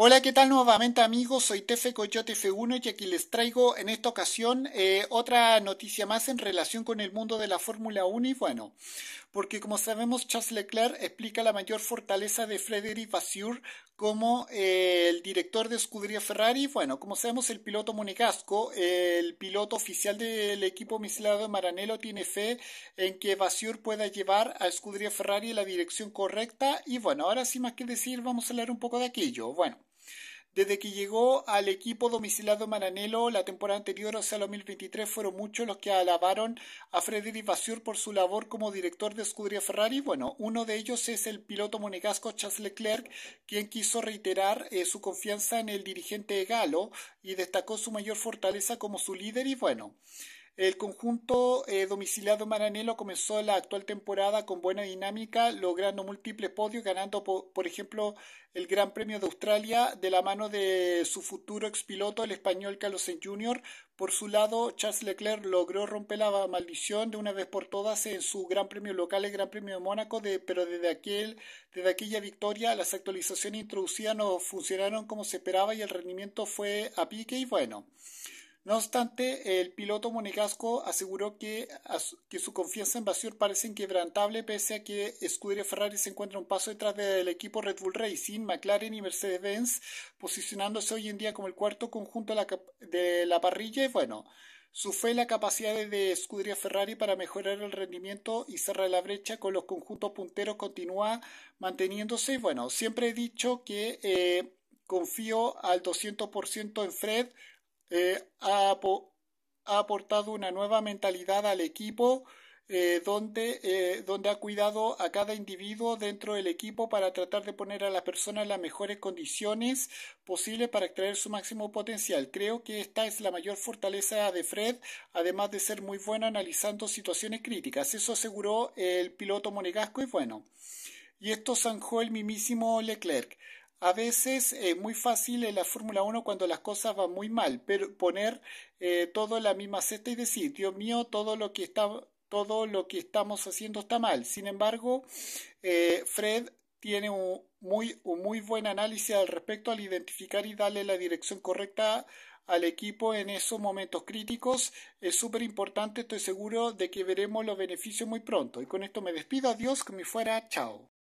Hola, ¿qué tal nuevamente amigos? Soy Tefe Coyote F1 y aquí les traigo en esta ocasión eh, otra noticia más en relación con el mundo de la Fórmula 1 y bueno, porque como sabemos Charles Leclerc explica la mayor fortaleza de Frédéric Vasseur como eh, el director de escudería Ferrari. Bueno, como sabemos el piloto monegasco, eh, el piloto oficial del equipo de Maranello tiene fe en que Vasseur pueda llevar a escudería Ferrari en la dirección correcta y bueno, ahora sin más que decir vamos a hablar un poco de aquello. Bueno. Desde que llegó al equipo domicilado Maranelo la temporada anterior, o sea, 2023, fueron muchos los que alabaron a Frederick Vasseur por su labor como director de escudería Ferrari. Bueno, uno de ellos es el piloto monegasco Charles Leclerc, quien quiso reiterar eh, su confianza en el dirigente galo y destacó su mayor fortaleza como su líder y bueno. El conjunto eh, domiciliado Maranelo comenzó la actual temporada con buena dinámica, logrando múltiples podios, ganando, por ejemplo, el Gran Premio de Australia de la mano de su futuro expiloto, el español Carlos Sainz Jr. Por su lado, Charles Leclerc logró romper la maldición de una vez por todas en su Gran Premio local, el Gran Premio de Mónaco, pero desde, aquel, desde aquella victoria las actualizaciones introducidas no funcionaron como se esperaba y el rendimiento fue a pique y bueno. No obstante, el piloto monegasco aseguró que, su confianza en Basur parece inquebrantable pese a que Scuderia Ferrari se encuentra un paso detrás del equipo Red Bull Racing, McLaren y Mercedes-Benz, posicionándose hoy en día como el cuarto conjunto de la, parrilla y bueno, su fe en la capacidad de Scuderia Ferrari para mejorar el rendimiento y cerrar la brecha con los conjuntos punteros continúa manteniéndose y bueno, siempre he dicho que eh, confío al 200% en Fred eh, ha, aportado una nueva mentalidad al equipo eh, donde, eh, donde ha cuidado a cada individuo dentro del equipo para tratar de poner a la persona en las mejores condiciones posibles para extraer su máximo potencial. Creo que esta es la mayor fortaleza de Fred, además de ser muy bueno analizando situaciones críticas. Eso aseguró el piloto monegasco y bueno. Y esto zanjó el mismísimo Leclerc a veces es eh, muy fácil en la Fórmula 1 cuando las cosas van muy mal, pero poner eh, todo en la misma cesta y decir, Dios mío, todo lo que estamos haciendo está mal. Sin embargo, eh, Fred tiene un muy, un muy buen análisis al respecto al identificar y darle la dirección correcta al equipo en esos momentos críticos. Es súper importante, estoy seguro de que veremos los beneficios muy pronto. Y con esto me despido, adiós, que me fuera, chao.